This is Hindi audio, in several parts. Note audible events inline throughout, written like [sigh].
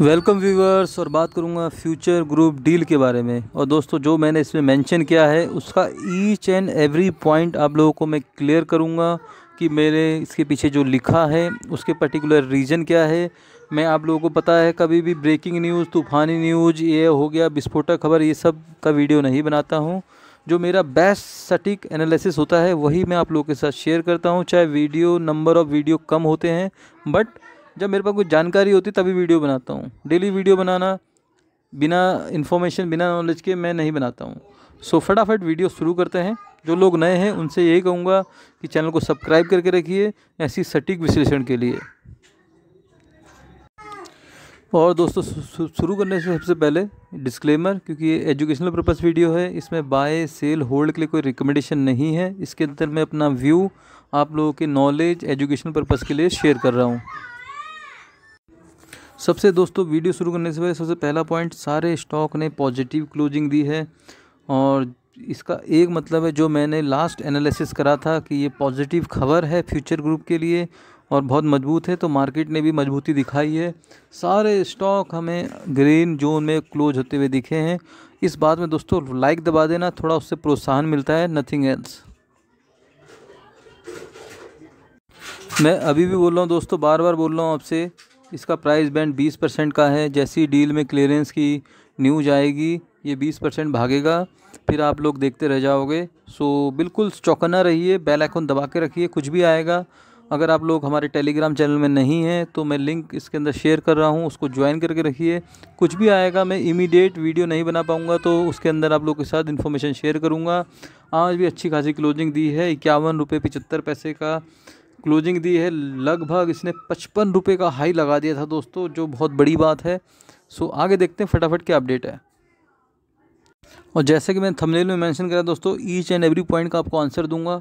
वेलकम व्यूवर्स और बात करूंगा फ्यूचर ग्रुप डील के बारे में और दोस्तों जो मैंने इसमें मेंशन किया है उसका ईच एंड एवरी पॉइंट आप लोगों को मैं क्लियर करूंगा कि मेरे इसके पीछे जो लिखा है उसके पर्टिकुलर रीज़न क्या है मैं आप लोगों को पता है कभी भी ब्रेकिंग न्यूज़ तूफ़ानी न्यूज़ ये हो गया विस्फोटक खबर ये सब का वीडियो नहीं बनाता हूँ जो मेरा बेस्ट सटीक एनालिसिस होता है वही मैं आप लोगों के साथ शेयर करता हूँ चाहे वीडियो नंबर ऑफ़ वीडियो कम होते हैं बट जब मेरे पास कुछ जानकारी होती तभी वीडियो बनाता हूँ डेली वीडियो बनाना बिना इन्फॉर्मेशन बिना नॉलेज के मैं नहीं बनाता हूँ सो फटाफट वीडियो शुरू करते हैं जो लोग नए हैं उनसे यही कहूँगा कि चैनल को सब्सक्राइब करके रखिए ऐसी सटीक विश्लेषण के लिए और दोस्तों शुरू करने से सबसे पहले डिस्क्लेमर क्योंकि ये एजुकेशनल पर्पस वीडियो है इसमें बाय सेल होल्ड के लिए कोई रिकमेंडेशन नहीं है इसके अंदर मैं अपना व्यू आप लोगों के नॉलेज एजुकेशनल पर्पस के लिए शेयर कर रहा हूँ सबसे दोस्तों वीडियो शुरू करने से पहले सबसे पहला पॉइंट सारे स्टॉक ने पॉजिटिव क्लोजिंग दी है और इसका एक मतलब है जो मैंने लास्ट एनालिसिस करा था कि ये पॉजिटिव खबर है फ्यूचर ग्रुप के लिए और बहुत मजबूत है तो मार्केट ने भी मजबूती दिखाई है सारे स्टॉक हमें ग्रीन जोन में क्लोज होते हुए दिखे हैं इस बात में दोस्तों लाइक दबा देना थोड़ा उससे प्रोत्साहन मिलता है नथिंग एल्स मैं अभी भी बोल रहा हूँ दोस्तों बार बार बोल रहा हूँ आपसे इसका प्राइस बैंड 20 परसेंट का है जैसी डील में क्लियरेंस की न्यूज आएगी ये 20 परसेंट भागेगा फिर आप लोग देखते रह जाओगे सो बिल्कुल चौकना रहिए बेल आइकन दबा के रखिए कुछ भी आएगा अगर आप लोग हमारे टेलीग्राम चैनल में नहीं हैं तो मैं लिंक इसके अंदर शेयर कर रहा हूँ उसको ज्वाइन करके रखिए कुछ भी आएगा मैं इमीडिएट वीडियो नहीं बना पाऊँगा तो उसके अंदर आप लोग के साथ इन्फॉर्मेशन शेयर करूँगा आज भी अच्छी खासी क्लोजिंग दी है इक्यावन रुपये पचहत्तर पैसे का क्लोजिंग दी है लगभग इसने पचपन रुपये का हाई लगा दिया था दोस्तों जो बहुत बड़ी बात है सो आगे देखते हैं फटाफट क्या अपडेट है और जैसे कि मैंने थंबनेल में मेंशन करा दोस्तों ईच एंड एवरी पॉइंट का आपको आंसर दूंगा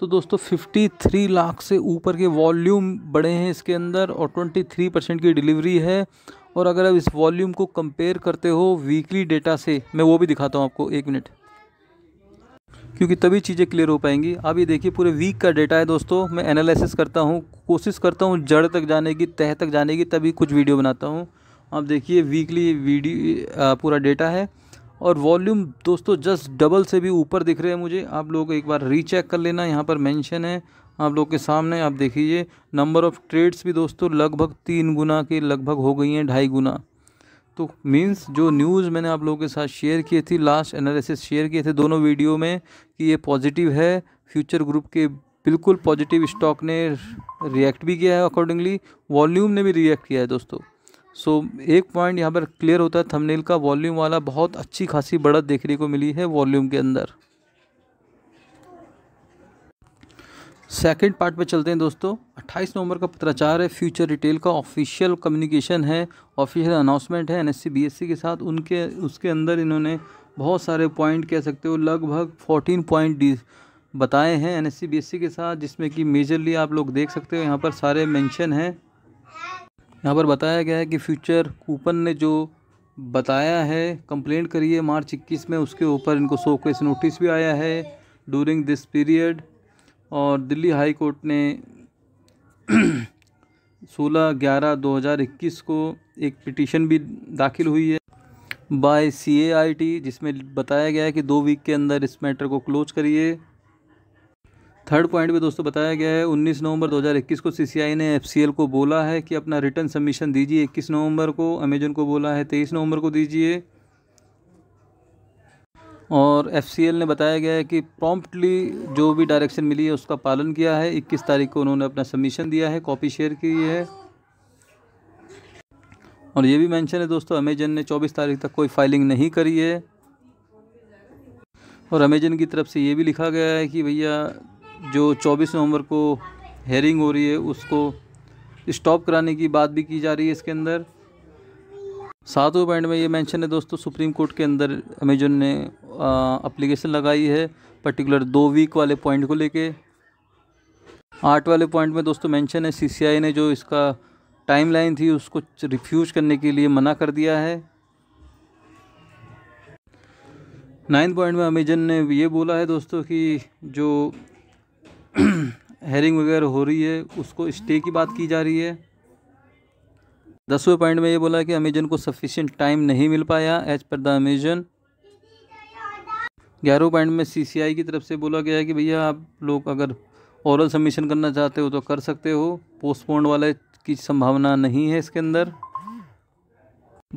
तो दोस्तों 53 लाख से ऊपर के वॉल्यूम बढ़े हैं इसके अंदर और 23 परसेंट की डिलीवरी है और अगर आप इस वॉल्यूम को कंपेयर करते हो वीकली डेटा से मैं वो भी दिखाता हूँ आपको एक मिनट क्योंकि तभी चीज़ें क्लियर हो पाएंगी आप ये देखिए पूरे वीक का डेटा है दोस्तों मैं एनालिसिस करता हूँ कोशिश करता हूँ जड़ तक जाने की तह तक जाने की तभी कुछ वीडियो बनाता हूँ आप देखिए वीकली वीडियो पूरा डेटा है और वॉल्यूम दोस्तों जस्ट डबल से भी ऊपर दिख रहे हैं मुझे आप लोग एक बार रीचेक कर लेना यहाँ पर मैंशन है आप लोग के सामने आप देखिए नंबर ऑफ़ ट्रेड्स भी दोस्तों लगभग तीन गुना के लगभग हो गई हैं ढाई गुना तो मीन्स जो न्यूज़ मैंने आप लोगों के साथ शेयर की थी लास्ट एनालिसिस शेयर किए थे दोनों वीडियो में कि ये पॉजिटिव है फ्यूचर ग्रुप के बिल्कुल पॉजिटिव स्टॉक ने रिएक्ट भी किया है अकॉर्डिंगली वॉल्यूम ने भी रिएक्ट किया है दोस्तों सो so, एक पॉइंट यहाँ पर क्लियर होता है थंबनेल का वॉल्यूम वाला बहुत अच्छी खासी बढ़त देखने को मिली है वॉल्यूम के अंदर सेकंड पार्ट पे चलते हैं दोस्तों 28 नवंबर का पत्राचार है फ्यूचर रिटेल का ऑफिशियल कम्युनिकेशन है ऑफिशियल अनाउंसमेंट है एनएससी बीएससी के साथ उनके उसके अंदर इन्होंने बहुत सारे पॉइंट कह सकते हो लगभग 14 पॉइंट बताए हैं एनएससी बीएससी के साथ जिसमें कि मेजरली आप लोग देख सकते हो यहाँ पर सारे मैंशन हैं यहाँ पर बताया गया है कि फ्यूचर कूपन ने जो बताया है कंप्लेंट करिए मार्च इक्कीस में उसके ऊपर इनको शो नोटिस भी आया है डूरिंग दिस पीरियड और दिल्ली हाई कोर्ट ने 16 [clears throat] ग्यारह 2021 को एक पिटीशन भी दाखिल हुई है bye C A I T जिसमें बताया गया है कि दो वीक के अंदर इस मैटर को क्लोज करिए थर्ड पॉइंट में दोस्तों बताया गया है 19 नवंबर 2021 को सीसीआई ने एफसीएल को बोला है कि अपना रिटर्न सबमिशन दीजिए 21 नवंबर को अमेजन को बोला है 23 नवंबर को दीजिए और एफ ने बताया गया है कि प्रॉम्प्टली जो भी डायरेक्शन मिली है उसका पालन किया है 21 तारीख को उन्होंने अपना सबमिशन दिया है कॉपी शेयर की है और ये भी मेंशन है दोस्तों अमेजन ने 24 तारीख तक कोई फाइलिंग नहीं करी है और अमेजन की तरफ से ये भी लिखा गया है कि भैया जो 24 नवंबर को हेयरिंग हो रही है उसको इस्टॉप कराने की बात भी की जा रही है इसके अंदर सातवें पॉइंट में ये मेंशन है दोस्तों सुप्रीम कोर्ट के अंदर अमेजोन ने अप्लीकेशन लगाई है पर्टिकुलर दो वीक वाले पॉइंट को लेके आठ वाले पॉइंट में दोस्तों मेंशन है सीसीआई ने जो इसका टाइमलाइन थी उसको रिफ्यूज़ करने के लिए मना कर दिया है नाइन्थ पॉइंट में अमेजन ने ये बोला है दोस्तों कि जो हेरिंग [clears throat] वगैरह हो रही है उसको स्टे की बात की जा रही है दसवें पॉइंट में ये बोला कि अमेजन को सफिशियंट टाइम नहीं मिल पाया एज पर द अमेजन ग्यारहवें पॉइंट में सीसीआई की तरफ से बोला गया है कि भैया आप लोग अगर औरल सबमिशन करना चाहते हो तो कर सकते हो पोस्टपोन्ड वाले की संभावना नहीं है इसके अंदर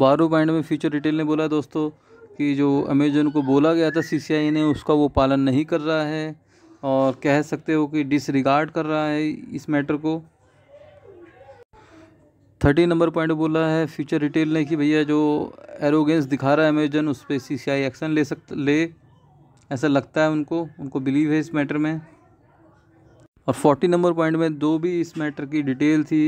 बारह पॉइंट में फ्यूचर रिटेल ने बोला दोस्तों कि जो अमेजन को बोला गया था सी ने उसका वो पालन नहीं कर रहा है और कह सकते हो कि डिसरिगार्ड कर रहा है इस मैटर को थर्टी नंबर पॉइंट बोला है फ्यूचर रिटेल ने कि भैया जो एरोगेंस दिखा रहा है अमेजन उस पर सी सी आई एक्शन ले सक ले ऐसा लगता है उनको उनको बिलीव है इस मैटर में और फोर्टी नंबर पॉइंट में दो भी इस मैटर की डिटेल थी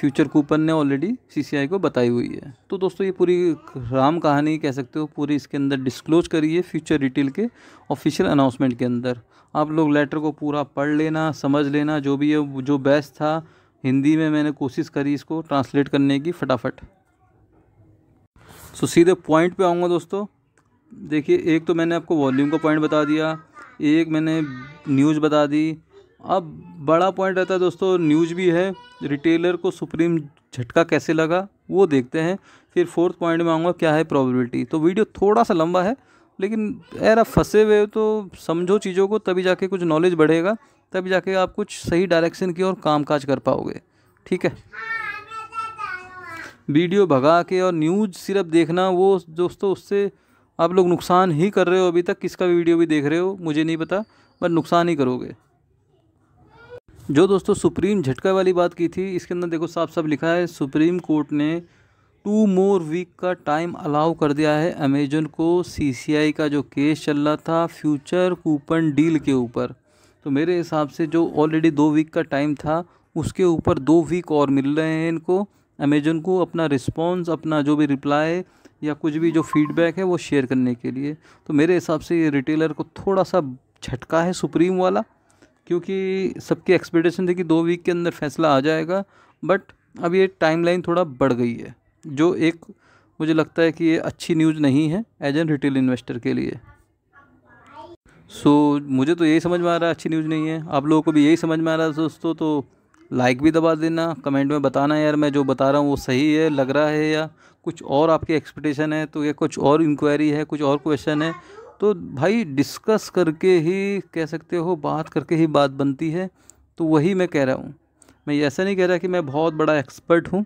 फ्यूचर कूपन ने ऑलरेडी सीसीआई को बताई हुई है तो दोस्तों ये पूरी राम कहानी कह सकते हो पूरी इसके अंदर डिस्क्लोज करिए फ्यूचर रिटेल के ऑफिशियल अनाउंसमेंट के अंदर आप लोग लेटर को पूरा पढ़ लेना समझ लेना जो भी है जो बेस्ट था हिंदी में मैंने कोशिश करी इसको ट्रांसलेट करने की फटाफट सो so, सीधे पॉइंट पे आऊँगा दोस्तों देखिए एक तो मैंने आपको वॉल्यूम का पॉइंट बता दिया एक मैंने न्यूज़ बता दी अब बड़ा पॉइंट रहता है दोस्तों न्यूज़ भी है रिटेलर को सुप्रीम झटका कैसे लगा वो देखते हैं फिर फोर्थ पॉइंट में आऊँगा क्या है प्रॉबिलिटी तो वीडियो थोड़ा सा लंबा है लेकिन यार फंसे हुए तो समझो चीज़ों को तभी जाके कुछ नॉलेज बढ़ेगा तब जाके आप कुछ सही डायरेक्शन की ओर कामकाज कर पाओगे ठीक है वीडियो भगा के और न्यूज़ सिर्फ देखना वो दोस्तों उससे आप लोग नुकसान ही कर रहे हो अभी तक किसका भी वीडियो भी देख रहे हो मुझे नहीं पता बट नुकसान ही करोगे जो दोस्तों सुप्रीम झटका वाली बात की थी इसके अंदर देखो साफ साफ लिखा है सुप्रीम कोर्ट ने टू मोर वीक का टाइम अलाउ कर दिया है अमेजन को सीसीआई का जो केस चल रहा था फ्यूचर कूपन डील के ऊपर तो मेरे हिसाब से जो ऑलरेडी दो वीक का टाइम था उसके ऊपर दो वीक और मिल रहे हैं इनको अमेजन को अपना रिस्पॉन्स अपना जो भी रिप्लाई या कुछ भी जो फीडबैक है वो शेयर करने के लिए तो मेरे हिसाब से ये रिटेलर को थोड़ा सा झटका है सुप्रीम वाला क्योंकि सबकी एक्सपेक्टेशन थी कि दो वीक के अंदर फैसला आ जाएगा बट अब ये टाइमलाइन थोड़ा बढ़ गई है जो एक मुझे लगता है कि ये अच्छी न्यूज़ नहीं है एज एन रिटेल इन्वेस्टर के लिए सो so, मुझे तो यही समझ में आ रहा है अच्छी न्यूज़ नहीं है आप लोगों को भी यही समझ में आ रहा है दोस्तों तो लाइक भी दबा देना कमेंट में बताना यार मैं जो बता रहा हूँ वो सही है लग रहा है या कुछ और आपकी एक्सपेक्टेशन है तो या कुछ और इंक्वायरी है कुछ और क्वेश्चन है तो भाई डिस्कस करके ही कह सकते हो बात करके ही बात बनती है तो वही मैं कह रहा हूँ मैं ऐसा नहीं कह रहा कि मैं बहुत बड़ा एक्सपर्ट हूँ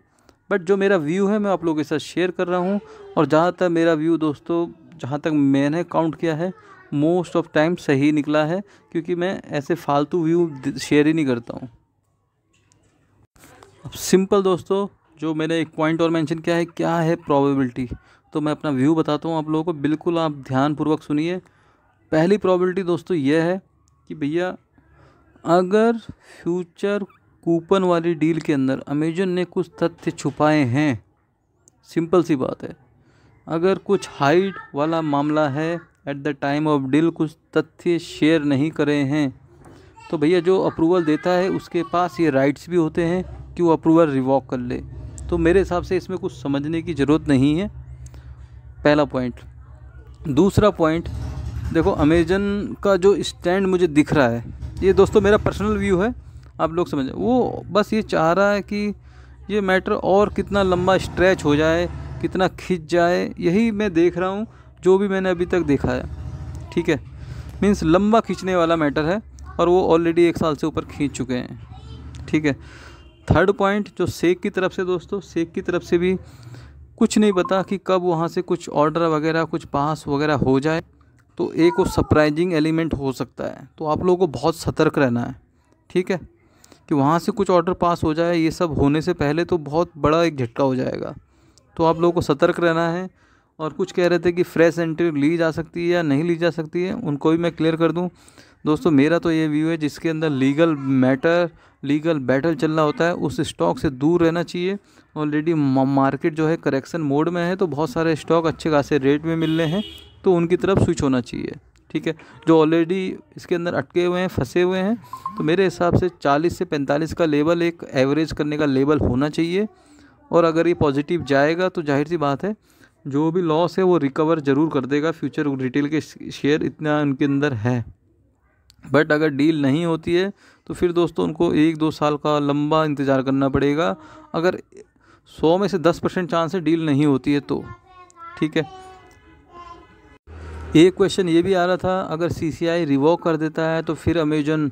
बट जो मेरा व्यू है मैं आप लोगों के साथ शेयर कर रहा हूँ और जहाँ तक मेरा व्यू दोस्तों जहाँ तक मैंने काउंट किया है मोस्ट ऑफ टाइम सही निकला है क्योंकि मैं ऐसे फालतू व्यू शेयर ही नहीं करता हूँ सिंपल दोस्तों जो मैंने एक पॉइंट और मेंशन किया है क्या है प्रोबेबिलिटी तो मैं अपना व्यू बताता हूँ आप लोगों को बिल्कुल आप ध्यानपूर्वक सुनिए पहली प्रॉबलिटी दोस्तों यह है कि भैया अगर फ्यूचर कूपन वाली डील के अंदर अमेजन ने कुछ तथ्य छुपाए हैं सिंपल सी बात है अगर कुछ हाइट वाला मामला है at the time of deal कुछ तथ्य शेयर नहीं करे हैं तो भैया जो अप्रूवल देता है उसके पास ये राइट्स भी होते हैं कि वो अप्रूवल रिवॉक कर ले तो मेरे हिसाब से इसमें कुछ समझने की ज़रूरत नहीं है पहला पॉइंट दूसरा पॉइंट देखो अमेजन का जो स्टैंड मुझे दिख रहा है ये दोस्तों मेरा पर्सनल व्यू है आप लोग समझ वो बस ये चाह रहा है कि ये मैटर और कितना लंबा स्ट्रेच हो जाए कितना खिंच जाए यही मैं देख रहा हूँ जो भी मैंने अभी तक देखा है ठीक है मीन्स लंबा खींचने वाला मैटर है और वो ऑलरेडी एक साल से ऊपर खींच चुके हैं ठीक है थर्ड पॉइंट जो सेक की तरफ से दोस्तों सेक की तरफ से भी कुछ नहीं पता कि कब वहाँ से कुछ ऑर्डर वगैरह कुछ पास वगैरह हो जाए तो एक वो सरप्राइजिंग एलिमेंट हो सकता है तो आप लोगों को बहुत सतर्क रहना है ठीक है कि वहाँ से कुछ ऑर्डर पास हो जाए ये सब होने से पहले तो बहुत बड़ा एक झटका हो जाएगा तो आप लोगों को सतर्क रहना है और कुछ कह रहे थे कि फ्रेश एंट्री ली जा सकती है या नहीं ली जा सकती है उनको भी मैं क्लियर कर दूं दोस्तों मेरा तो ये व्यू है जिसके अंदर लीगल मैटर लीगल बैटल चलना होता है उस स्टॉक से दूर रहना चाहिए ऑलरेडी मार्केट जो है करेक्शन मोड में है तो बहुत सारे स्टॉक अच्छे खासे रेट में मिल रहे हैं तो उनकी तरफ स्विच होना चाहिए ठीक है जो ऑलरेडी इसके अंदर अटके हुए हैं फंसे हुए हैं तो मेरे हिसाब से 40 से 45 का लेवल एक एवरेज करने का लेवल होना चाहिए और अगर ये पॉजिटिव जाएगा तो जाहिर सी बात है जो भी लॉस है वो रिकवर ज़रूर कर देगा फ्यूचर रिटेल के शेयर इतना उनके अंदर है बट अगर डील नहीं होती है तो फिर दोस्तों उनको एक दो साल का लंबा इंतज़ार करना पड़ेगा अगर सौ में से दस परसेंट चांस है डील नहीं होती है तो ठीक है एक क्वेश्चन ये भी आ रहा था अगर सी सी आई रिवॉक कर देता है तो फिर अमेजन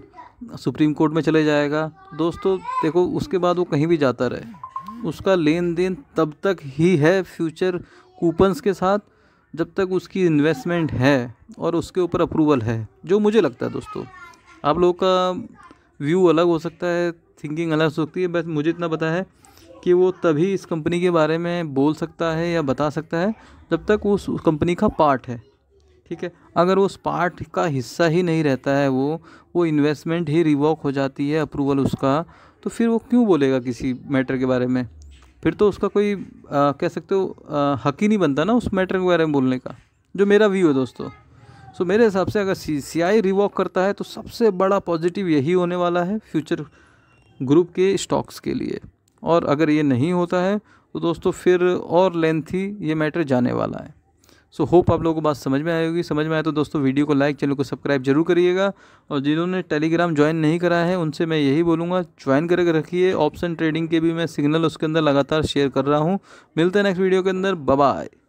सुप्रीम कोर्ट में चले जाएगा दोस्तों देखो उसके बाद वो कहीं भी जाता रहे उसका लेन देन तब तक ही है फ्यूचर कूपन्स के साथ जब तक उसकी इन्वेस्टमेंट है और उसके ऊपर अप्रूवल है जो मुझे लगता है दोस्तों आप लोगों का व्यू अलग हो सकता है थिंकिंग अलग हो सकती है बस मुझे इतना पता है कि वो तभी इस कंपनी के बारे में बोल सकता है या बता सकता है जब तक उस कंपनी का पार्ट है ठीक है अगर उस पार्ट का हिस्सा ही नहीं रहता है वो वो इन्वेस्टमेंट ही रिवॉक हो जाती है अप्रूवल उसका तो फिर वो क्यों बोलेगा किसी मैटर के बारे में फिर तो उसका कोई आ, कह सकते हो हक ही नहीं बनता ना उस मैटर के बारे में बोलने का जो मेरा व्यू है दोस्तों सो so, मेरे हिसाब से अगर सी सी आई रिवॉक करता है तो सबसे बड़ा पॉजिटिव यही होने वाला है फ्यूचर ग्रुप के स्टॉक्स के लिए और अगर ये नहीं होता है तो दोस्तों फिर और लेंथी ये मैटर जाने वाला है सो होप आप लोगों को बात समझ में आई होगी समझ में आए तो दोस्तों वीडियो को लाइक चैनल को सब्सक्राइब जरूर करिएगा और जिन्होंने टेलीग्राम ज्वाइन नहीं करा है उनसे मैं यही बोलूँगा ज्वाइन करके रखिए ऑप्शन ट्रेडिंग के भी मैं सिग्नल उसके अंदर लगातार शेयर कर रहा हूँ मिलते हैं नेक्स्ट वीडियो के अंदर बाय